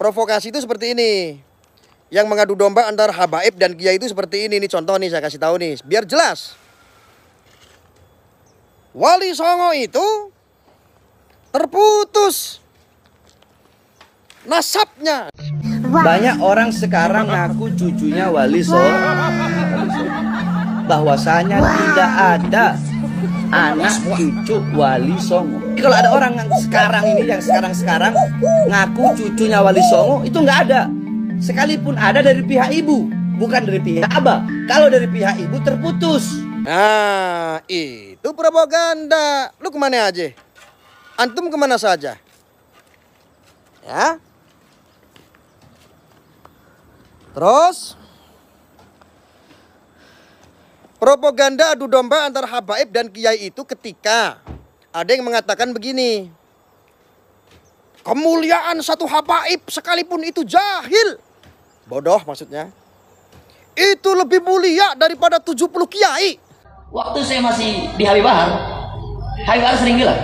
provokasi itu seperti ini. Yang mengadu domba antara habaib dan kiai itu seperti ini. nih contoh nih saya kasih tahu nih, biar jelas. Wali Songo itu terputus nasabnya. Banyak orang sekarang ngaku cucunya Wali Songo. Bahwasanya tidak ada anak cucu Wali Songo. kalau ada orang yang sekarang ini yang sekarang-sekarang ngaku cucunya Wali Songo itu nggak ada. Sekalipun ada dari pihak ibu, bukan dari pihak abah. Kalau dari pihak ibu terputus. Nah, itu propaganda. Lu kemana aja? Antum kemana saja? Ya? Terus? Propaganda adu domba antara habaib dan kiai itu ketika ada yang mengatakan begini. Kemuliaan satu habaib sekalipun itu jahil. Bodoh maksudnya. Itu lebih mulia daripada 70 kiai. Waktu saya masih di Habib Bahar, Habib Bahar sering bilang,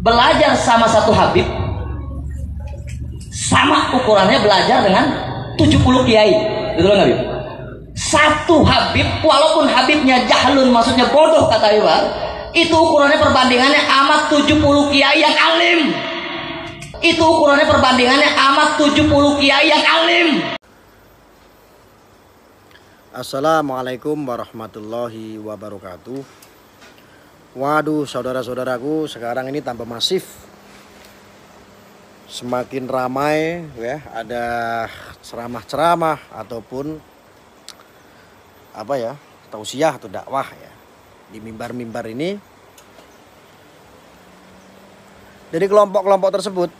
belajar sama satu Habib, sama ukurannya belajar dengan 70 kiai. Betul gitu nggak, Habib? satu Habib walaupun Habibnya jahlun maksudnya bodoh kata Iwan itu ukurannya perbandingannya amat 70 kiai yang alim itu ukurannya perbandingannya amat 70 kiai yang alim Assalamualaikum warahmatullahi wabarakatuh Waduh saudara-saudaraku sekarang ini tambah masif Semakin ramai ya ada ceramah-ceramah ataupun apa ya tausiah atau dakwah ya di mimbar-mimbar ini dari kelompok-kelompok tersebut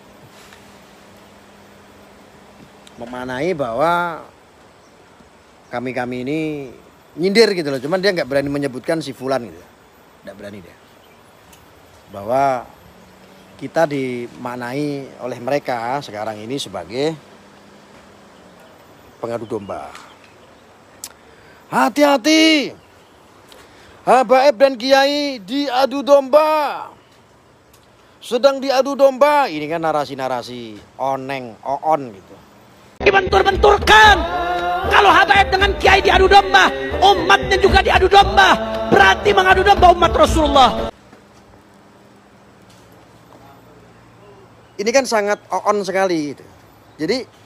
memanai bahwa kami-kami ini nyindir gitu loh cuman dia nggak berani menyebutkan si fulan gitu ya. nggak berani dia bahwa kita dimaknai oleh mereka sekarang ini sebagai pengadu domba Hati-hati. Habaib dan Kiai diadu domba. Sedang diadu domba. Ini kan narasi-narasi oneng, oon gitu. Dibentur-benturkan. Kalau Habaib dengan Kiai diadu domba, umatnya juga diadu domba. Berarti mengadu domba umat Rasulullah. Ini kan sangat oon sekali gitu. Jadi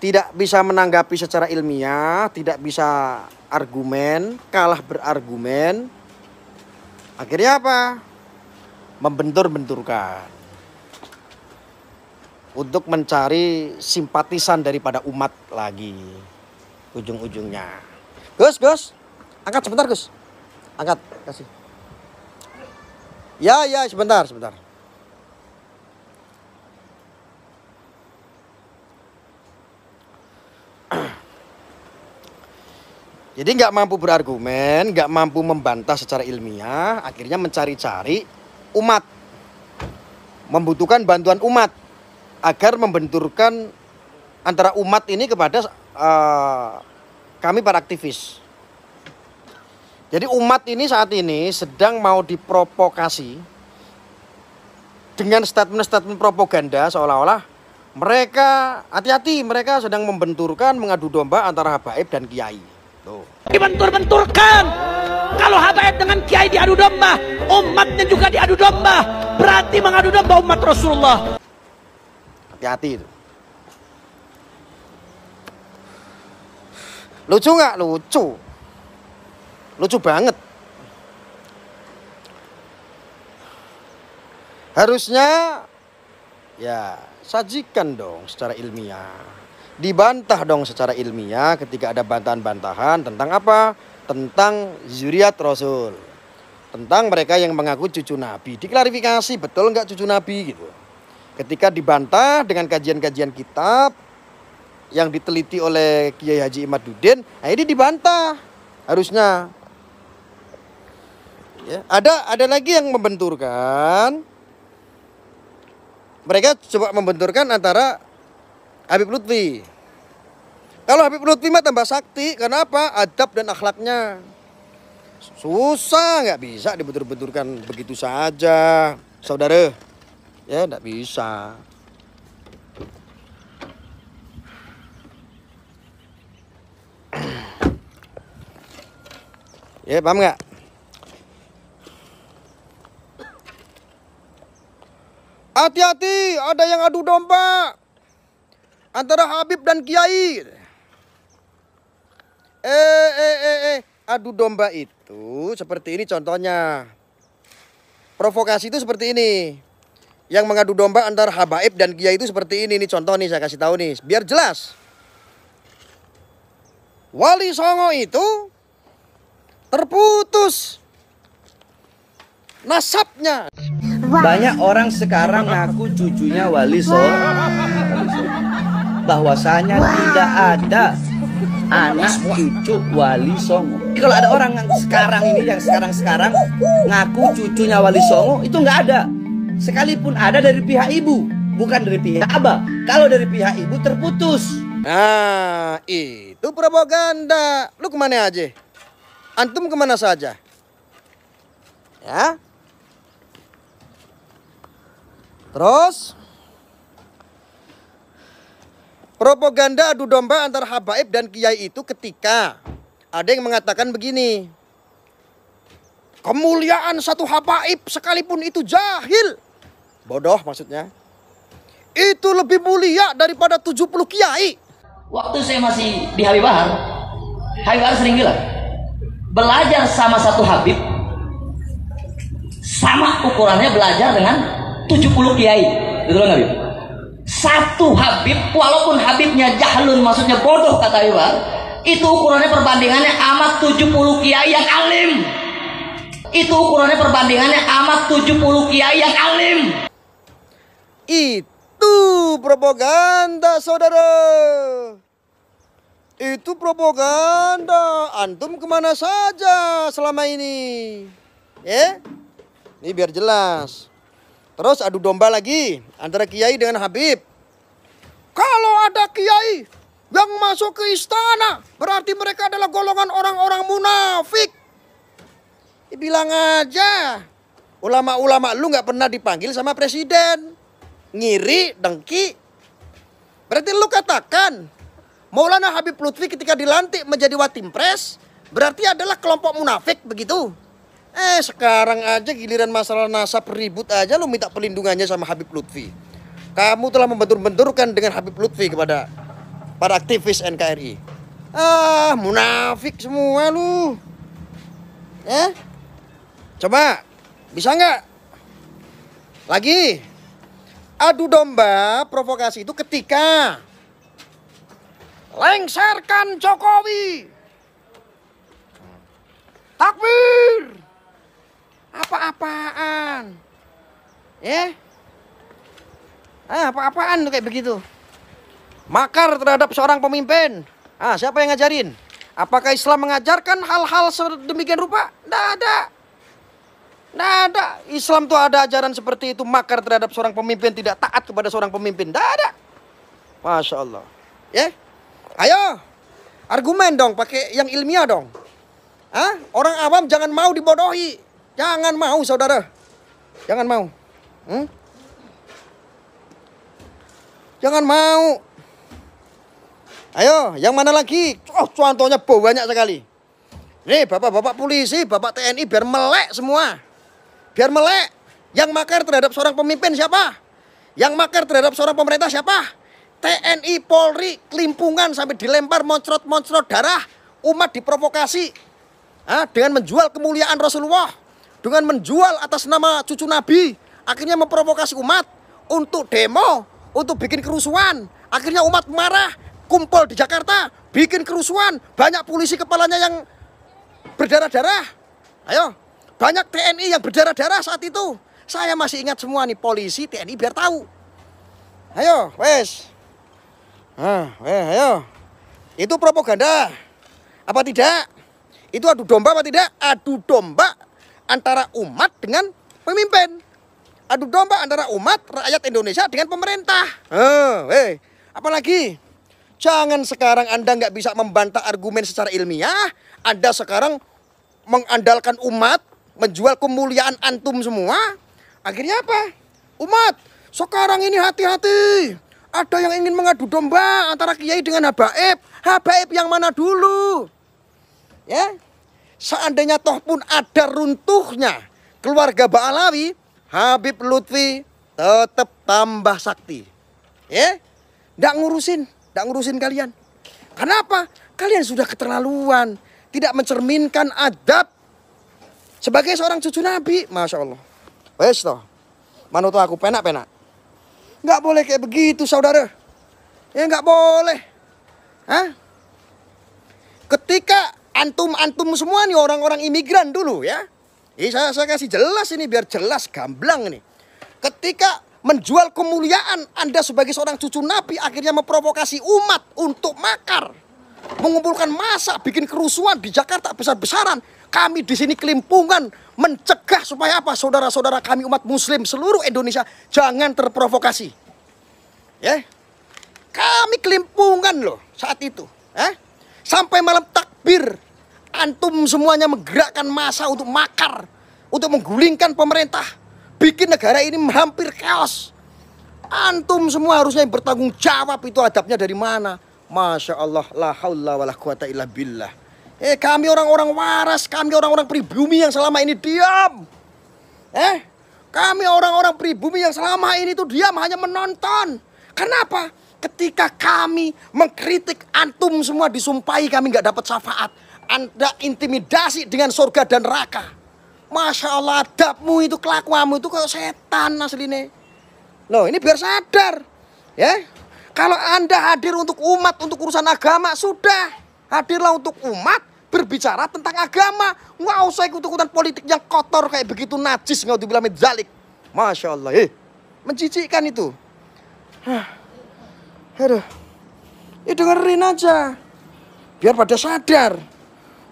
tidak bisa menanggapi secara ilmiah, tidak bisa argumen, kalah berargumen. Akhirnya apa? Membentur-benturkan. Untuk mencari simpatisan daripada umat lagi. Ujung-ujungnya. Gus, Gus. Angkat sebentar, Gus. Angkat, kasih. Ya, ya, sebentar, sebentar. Jadi nggak mampu berargumen, nggak mampu membantah secara ilmiah, akhirnya mencari-cari umat. Membutuhkan bantuan umat agar membenturkan antara umat ini kepada uh, kami para aktivis. Jadi umat ini saat ini sedang mau diprovokasi dengan statement-statement propaganda seolah-olah mereka hati-hati mereka sedang membenturkan mengadu domba antara habaib dan kiai. Dibentur-benturkan. Kalau Habaib dengan Kiai diadu domba, umatnya juga diadu domba. Berarti mengadu domba umat Rasulullah. Hati-hati itu. Lucu nggak? Lucu. Lucu banget. Harusnya ya sajikan dong secara ilmiah dibantah dong secara ilmiah ketika ada bantahan-bantahan tentang apa? Tentang zuriat Rasul. Tentang mereka yang mengaku cucu Nabi. Diklarifikasi betul nggak cucu Nabi gitu. Ketika dibantah dengan kajian-kajian kitab yang diteliti oleh Kiai Haji Dudin, nah ini dibantah harusnya. Ya, ada ada lagi yang membenturkan mereka coba membenturkan antara Habib Lutfi. Kalau Habib Lutfi mah tambah sakti, kenapa? Adab dan akhlaknya. Susah, nggak bisa dibetur-beturkan begitu saja. Saudara, ya nggak bisa. Ya, paham nggak? Hati-hati, ada yang adu domba antara Habib dan Kiai. Eh, eh, eh, eh. Adu domba itu seperti ini contohnya. Provokasi itu seperti ini. Yang mengadu domba antara Habib dan kiai itu seperti ini. Ini contoh nih saya kasih tahu nih. Biar jelas. Wali Songo itu terputus nasabnya. Banyak orang sekarang ngaku cucunya Wali Songo bahwasanya wow. tidak ada anak cucu wali songo kalau ada orang yang sekarang ini yang sekarang sekarang ngaku cucunya wali songo itu nggak ada sekalipun ada dari pihak ibu bukan dari pihak abah kalau dari pihak ibu terputus nah itu propaganda lu kemana aja antum kemana saja ya terus Propaganda adu domba antara habaib dan kiai itu ketika ada yang mengatakan begini. Kemuliaan satu habaib sekalipun itu jahil. Bodoh maksudnya. Itu lebih mulia daripada 70 kiai. Waktu saya masih di Habib Bahar sering bilang, belajar sama satu habib sama ukurannya belajar dengan 70 kiai. Betul nggak, Habib? Satu Habib, walaupun Habibnya jahlun maksudnya bodoh kata Iwan, itu ukurannya perbandingannya amat 70 kiai yang alim. Itu ukurannya perbandingannya amat 70 kiai yang alim. Itu propaganda, saudara. Itu propaganda. Antum kemana saja selama ini? Ya? Ini biar jelas. Terus adu domba lagi antara kiai dengan Habib. Kalau ada kiai yang masuk ke istana, berarti mereka adalah golongan orang-orang munafik. Bilang aja, ulama-ulama lu nggak pernah dipanggil sama presiden. Ngiri, dengki. Berarti lu katakan, Maulana Habib Lutfi ketika dilantik menjadi Watim Pres, berarti adalah kelompok munafik begitu. Eh sekarang aja giliran masalah nasab ribut aja lu minta perlindungannya sama Habib Lutfi. Kamu telah membentur-benturkan dengan Habib Lutfi kepada para aktivis NKRI. Ah, munafik semua lu. Eh? Coba, bisa nggak? Lagi. Adu domba provokasi itu ketika lengserkan Jokowi. Takbir! Apa-apaan. Ya. Ah, apa-apaan tuh kayak begitu. Makar terhadap seorang pemimpin. Ah, siapa yang ngajarin? Apakah Islam mengajarkan hal-hal sedemikian rupa? Tidak ada. Tidak ada. Islam tuh ada ajaran seperti itu. Makar terhadap seorang pemimpin. Tidak taat kepada seorang pemimpin. Tidak ada. Masya Allah. Ya. Ayo. Argumen dong. Pakai yang ilmiah dong. Hah? Orang awam jangan mau dibodohi. Jangan mau saudara. Jangan mau. Hmm? Jangan mau. Ayo, yang mana lagi? Oh, contohnya banyak sekali. Nih, bapak-bapak polisi, bapak TNI biar melek semua. Biar melek. Yang makar terhadap seorang pemimpin siapa? Yang makar terhadap seorang pemerintah siapa? TNI, Polri, kelimpungan sampai dilempar moncrot-moncrot darah. Umat diprovokasi. Ah, dengan menjual kemuliaan Rasulullah dengan menjual atas nama cucu Nabi akhirnya memprovokasi umat untuk demo, untuk bikin kerusuhan. Akhirnya umat marah, kumpul di Jakarta, bikin kerusuhan, banyak polisi kepalanya yang berdarah-darah. Ayo, banyak TNI yang berdarah-darah saat itu. Saya masih ingat semua nih polisi TNI biar tahu. Ayo, wes. Ah, ayo. Itu propaganda. Apa tidak? Itu adu domba apa tidak? Adu domba antara umat dengan pemimpin. Adu domba antara umat rakyat Indonesia dengan pemerintah. Hmm, hey. apalagi jangan sekarang Anda nggak bisa membantah argumen secara ilmiah. Anda sekarang mengandalkan umat, menjual kemuliaan antum semua. Akhirnya apa? Umat, sekarang ini hati-hati. Ada yang ingin mengadu domba antara kiai dengan habaib. Habaib yang mana dulu? Ya, Seandainya toh pun ada runtuhnya keluarga Baalawi, Habib Lutfi tetap tambah sakti. Ya, ndak ngurusin, ndak ngurusin kalian. Kenapa? Kalian sudah keterlaluan, tidak mencerminkan adab sebagai seorang cucu Nabi, masya Allah. Wes toh, manut aku penak penak. Nggak boleh kayak begitu saudara. Ya nggak boleh. Hah? Ketika antum-antum semua nih orang-orang imigran dulu ya. Ini saya, saya kasih jelas ini biar jelas gamblang nih. Ketika menjual kemuliaan Anda sebagai seorang cucu Nabi akhirnya memprovokasi umat untuk makar. Mengumpulkan massa, bikin kerusuhan di Jakarta besar-besaran. Kami di sini kelimpungan mencegah supaya apa? Saudara-saudara kami umat muslim seluruh Indonesia jangan terprovokasi. Ya. Kami kelimpungan loh saat itu, ya. Sampai malam takbir antum semuanya menggerakkan massa untuk makar, untuk menggulingkan pemerintah, bikin negara ini hampir chaos. Antum semua harusnya yang bertanggung jawab itu adabnya dari mana? Masya Allah, la haula wa la quwata illa billah. Eh, kami orang-orang waras, kami orang-orang pribumi yang selama ini diam. Eh, kami orang-orang pribumi yang selama ini itu diam hanya menonton. Kenapa? Ketika kami mengkritik antum semua disumpahi kami nggak dapat syafaat. Anda intimidasi dengan surga dan neraka. Masya Allah, adabmu itu, kelakuanmu itu kayak setan aslinya. Loh, ini biar sadar. Ya, kalau Anda hadir untuk umat, untuk urusan agama, sudah. Hadirlah untuk umat, berbicara tentang agama. Nggak usah ikut-ikutan politik yang kotor kayak begitu najis. Nggak dibilang medzalik. Masya Allah, eh. mencicikan itu. Hah. Aduh. Ya dengerin aja. Biar pada sadar.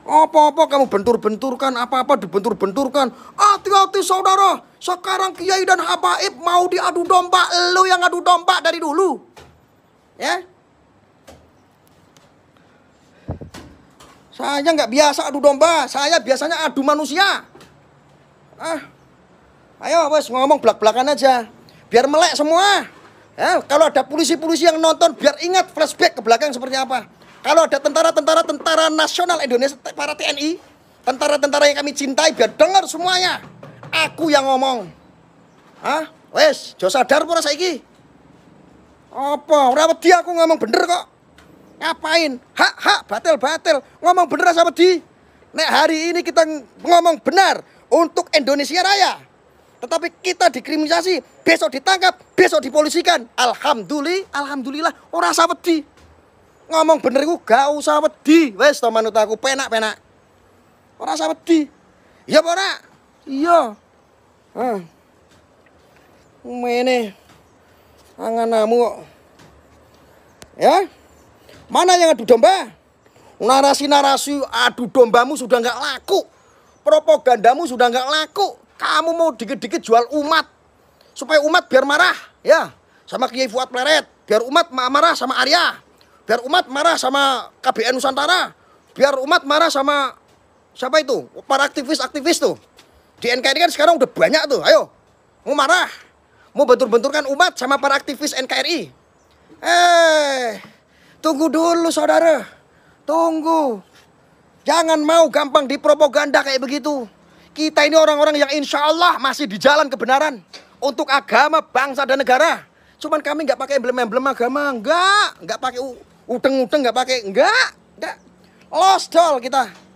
Apa-apa kamu bentur-benturkan, apa-apa dibentur-benturkan. Hati-hati saudara, sekarang kiai dan habaib mau diadu domba, lo yang adu domba dari dulu. Ya. Saya nggak biasa adu domba, saya biasanya adu manusia. Ah, ayo wes ngomong belak-belakan aja, biar melek semua. Ya, kalau ada polisi-polisi yang nonton, biar ingat flashback ke belakang seperti apa. Kalau ada tentara-tentara tentara nasional Indonesia, para TNI, tentara-tentara yang kami cintai, biar dengar semuanya. Aku yang ngomong. Hah? Wes, jo sadar pura saiki. Apa? Ora wedi aku ngomong bener kok. Ngapain? Hak hak batil batil. Ngomong bener sama di. Nek hari ini kita ngomong benar untuk Indonesia Raya. Tetapi kita dikriminalisasi, besok ditangkap, besok dipolisikan. Alhamdulillah, alhamdulillah orang ora di ngomong bener iku gak usah wedi. wes to manut aku penak-penak. Ora usah wedi. Iya apa ora? Iya. Hah. Mene anganamu kok. Ya? Mana yang adu domba? Narasi-narasi adu dombamu sudah nggak laku. Propagandamu sudah nggak laku. Kamu mau dikit-dikit jual umat. Supaya umat biar marah. Ya. Sama Kiai Fuad Pleret. Biar umat marah sama Arya biar umat marah sama KBN Nusantara, biar umat marah sama siapa itu? Para aktivis-aktivis tuh. Di NKRI kan sekarang udah banyak tuh. Ayo, mau marah, mau bentur-benturkan umat sama para aktivis NKRI. Eh, tunggu dulu saudara. Tunggu. Jangan mau gampang dipropaganda kayak begitu. Kita ini orang-orang yang insya Allah masih di jalan kebenaran. Untuk agama, bangsa, dan negara. Cuman kami nggak pakai emblem-emblem agama, nggak, nggak pakai Udeng, udeng, nggak pakai enggak enggak los doll kita